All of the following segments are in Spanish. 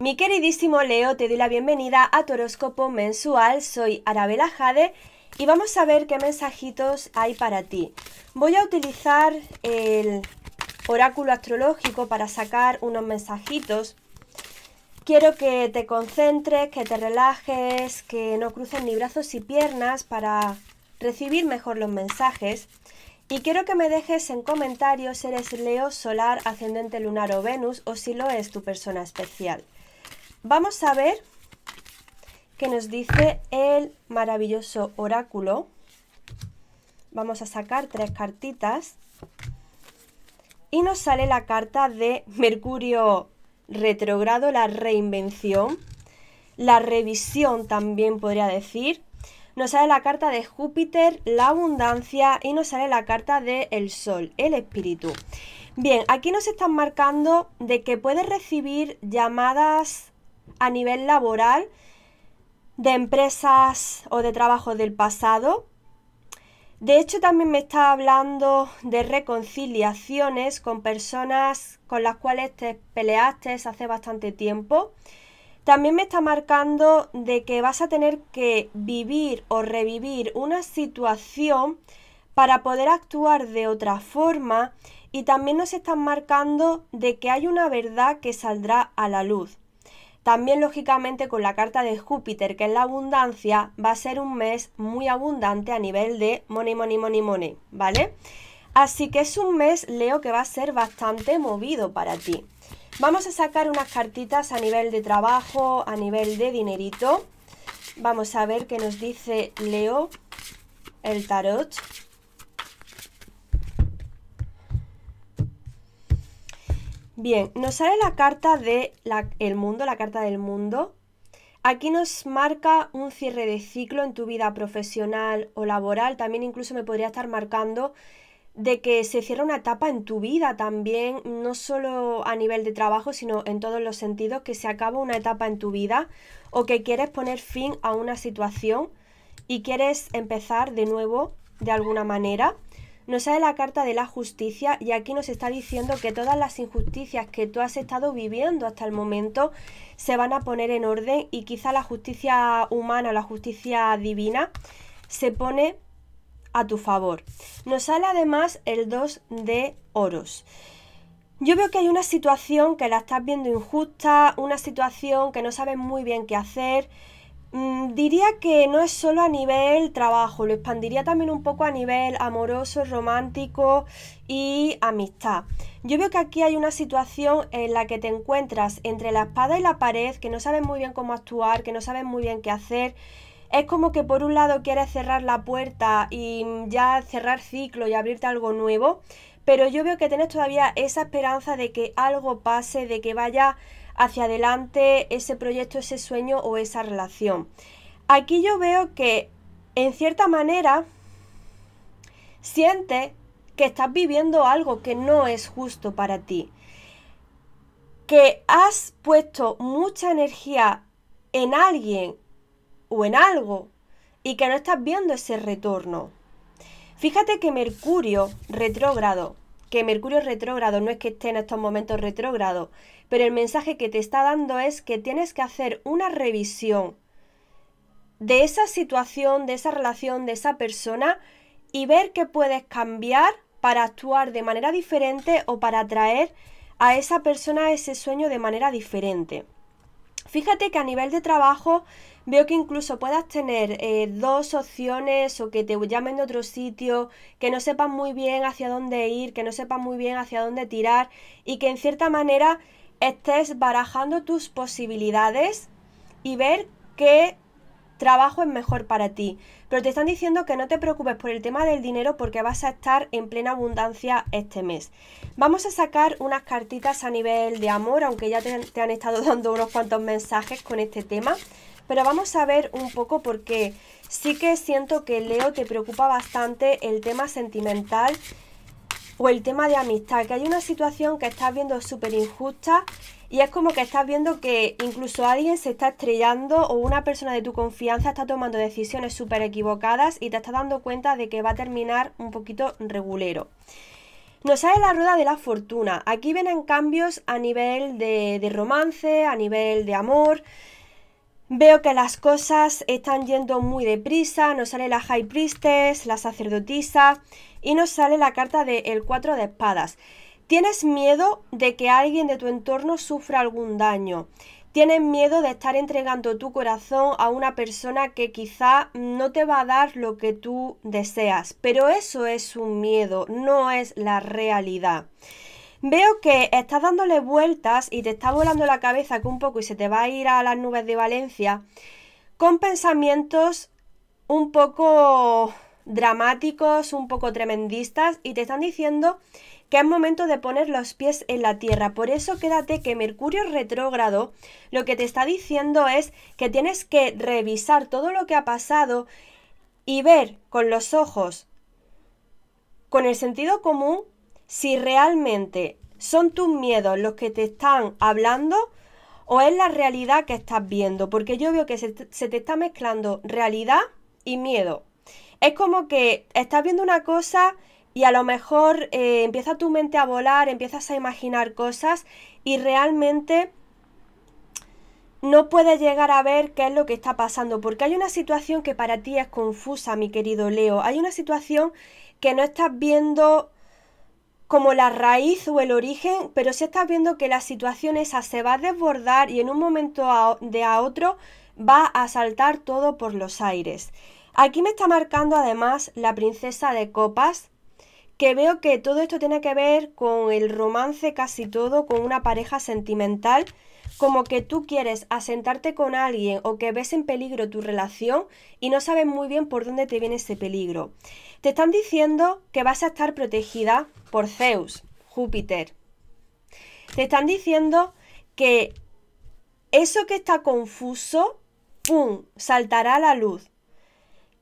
Mi queridísimo Leo, te doy la bienvenida a tu horóscopo mensual. Soy Arabela Jade y vamos a ver qué mensajitos hay para ti. Voy a utilizar el oráculo astrológico para sacar unos mensajitos. Quiero que te concentres, que te relajes, que no cruces ni brazos ni piernas para recibir mejor los mensajes. Y quiero que me dejes en comentarios si eres Leo, Solar, Ascendente Lunar o Venus o si lo es tu persona especial. Vamos a ver qué nos dice el maravilloso oráculo. Vamos a sacar tres cartitas. Y nos sale la carta de Mercurio retrogrado, la reinvención, la revisión también podría decir. Nos sale la carta de Júpiter, la abundancia y nos sale la carta del el Sol, el espíritu. Bien, aquí nos están marcando de que puedes recibir llamadas a nivel laboral de empresas o de trabajos del pasado. De hecho, también me está hablando de reconciliaciones con personas con las cuales te peleaste hace bastante tiempo. También me está marcando de que vas a tener que vivir o revivir una situación para poder actuar de otra forma y también nos están marcando de que hay una verdad que saldrá a la luz. También lógicamente con la carta de Júpiter, que es la abundancia, va a ser un mes muy abundante a nivel de money, money, money, money, ¿vale? Así que es un mes, Leo, que va a ser bastante movido para ti. Vamos a sacar unas cartitas a nivel de trabajo, a nivel de dinerito. Vamos a ver qué nos dice Leo, el tarot. Bien, nos sale la carta de el mundo, la carta del mundo. Aquí nos marca un cierre de ciclo en tu vida profesional o laboral. También incluso me podría estar marcando de que se cierra una etapa en tu vida también, no solo a nivel de trabajo, sino en todos los sentidos, que se acaba una etapa en tu vida o que quieres poner fin a una situación y quieres empezar de nuevo de alguna manera. Nos sale la carta de la justicia y aquí nos está diciendo que todas las injusticias que tú has estado viviendo hasta el momento se van a poner en orden y quizá la justicia humana, la justicia divina, se pone a tu favor. Nos sale además el 2 de oros. Yo veo que hay una situación que la estás viendo injusta, una situación que no sabes muy bien qué hacer, Mm, diría que no es solo a nivel trabajo, lo expandiría también un poco a nivel amoroso, romántico y amistad. Yo veo que aquí hay una situación en la que te encuentras entre la espada y la pared, que no sabes muy bien cómo actuar, que no sabes muy bien qué hacer. Es como que por un lado quieres cerrar la puerta y ya cerrar ciclo y abrirte algo nuevo, pero yo veo que tienes todavía esa esperanza de que algo pase, de que vaya hacia adelante ese proyecto, ese sueño o esa relación. Aquí yo veo que en cierta manera sientes que estás viviendo algo que no es justo para ti, que has puesto mucha energía en alguien o en algo y que no estás viendo ese retorno. Fíjate que Mercurio retrógrado que Mercurio retrógrado no es que esté en estos momentos retrógrado, pero el mensaje que te está dando es que tienes que hacer una revisión de esa situación, de esa relación, de esa persona y ver qué puedes cambiar para actuar de manera diferente o para atraer a esa persona ese sueño de manera diferente. Fíjate que a nivel de trabajo Veo que incluso puedas tener eh, dos opciones o que te llamen de otro sitio, que no sepas muy bien hacia dónde ir, que no sepan muy bien hacia dónde tirar y que en cierta manera estés barajando tus posibilidades y ver qué trabajo es mejor para ti. Pero te están diciendo que no te preocupes por el tema del dinero porque vas a estar en plena abundancia este mes. Vamos a sacar unas cartitas a nivel de amor, aunque ya te han estado dando unos cuantos mensajes con este tema. Pero vamos a ver un poco porque sí que siento que Leo te preocupa bastante el tema sentimental o el tema de amistad, que hay una situación que estás viendo súper injusta y es como que estás viendo que incluso alguien se está estrellando o una persona de tu confianza está tomando decisiones súper equivocadas y te estás dando cuenta de que va a terminar un poquito regulero. Nos sale la rueda de la fortuna. Aquí vienen cambios a nivel de, de romance, a nivel de amor. Veo que las cosas están yendo muy deprisa, nos sale la High Priestess, la sacerdotisa y nos sale la carta del de cuatro de espadas. Tienes miedo de que alguien de tu entorno sufra algún daño. Tienes miedo de estar entregando tu corazón a una persona que quizá no te va a dar lo que tú deseas. Pero eso es un miedo, no es la realidad. Veo que estás dándole vueltas y te está volando la cabeza que un poco y se te va a ir a las nubes de Valencia con pensamientos un poco dramáticos, un poco tremendistas y te están diciendo que es momento de poner los pies en la tierra. Por eso quédate que Mercurio retrógrado lo que te está diciendo es que tienes que revisar todo lo que ha pasado y ver con los ojos, con el sentido común, si realmente son tus miedos los que te están hablando o es la realidad que estás viendo, porque yo veo que se, te está mezclando realidad y miedo. Es como que estás viendo una cosa y a lo mejor eh, empieza tu mente a volar, empiezas a imaginar cosas y realmente no puedes llegar a ver qué es lo que está pasando, porque hay una situación que para ti es confusa, mi querido Leo, hay una situación que no estás viendo como la raíz o el origen, pero si estás viendo que la situación esa se va a desbordar y en un momento de a otro va a saltar todo por los aires. Aquí me está marcando además la princesa de copas, que veo que todo esto tiene que ver con el romance casi todo, con una pareja sentimental como que tú quieres asentarte con alguien o que ves en peligro tu relación y no sabes muy bien por dónde te viene ese peligro. Te están diciendo que vas a estar protegida por Zeus, Júpiter. Te están diciendo que eso que está confuso, ¡pum!, saltará a la luz.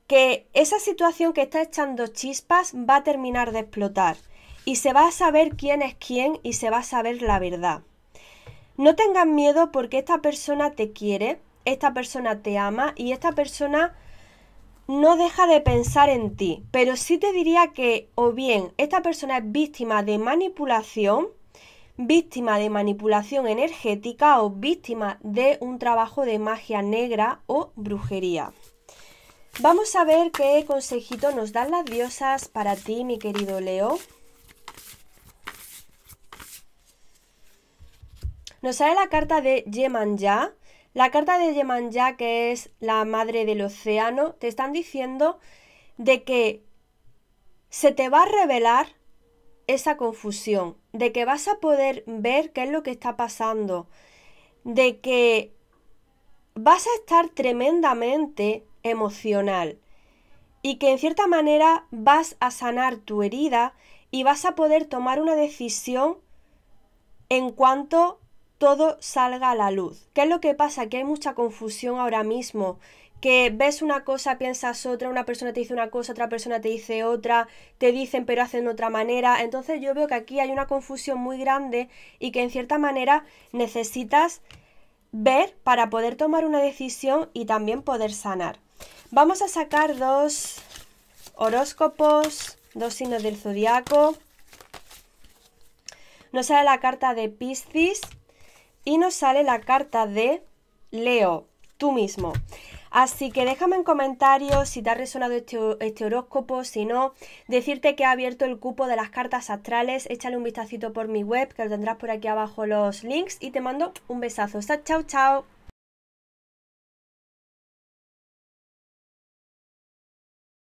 Que esa situación que está echando chispas va a terminar de explotar y se va a saber quién es quién y se va a saber la verdad. No tengas miedo porque esta persona te quiere, esta persona te ama y esta persona no deja de pensar en ti. Pero sí te diría que o bien esta persona es víctima de manipulación, víctima de manipulación energética o víctima de un trabajo de magia negra o brujería. Vamos a ver qué consejito nos dan las diosas para ti, mi querido Leo. Nos sale la carta de Ya. La carta de Ya, que es la madre del océano, te están diciendo de que se te va a revelar esa confusión, de que vas a poder ver qué es lo que está pasando, de que vas a estar tremendamente emocional y que en cierta manera vas a sanar tu herida y vas a poder tomar una decisión en cuanto todo salga a la luz. ¿Qué es lo que pasa? Que hay mucha confusión ahora mismo. Que ves una cosa, piensas otra, una persona te dice una cosa, otra persona te dice otra, te dicen pero hacen de otra manera. Entonces yo veo que aquí hay una confusión muy grande y que en cierta manera necesitas ver para poder tomar una decisión y también poder sanar. Vamos a sacar dos horóscopos, dos signos del zodiaco. Nos sale la carta de Piscis, y nos sale la carta de Leo, tú mismo. Así que déjame en comentarios si te ha resonado este, este, horóscopo, si no, decirte que ha abierto el cupo de las cartas astrales, échale un vistacito por mi web, que lo tendrás por aquí abajo los links y te mando un besazo. Chao, chao.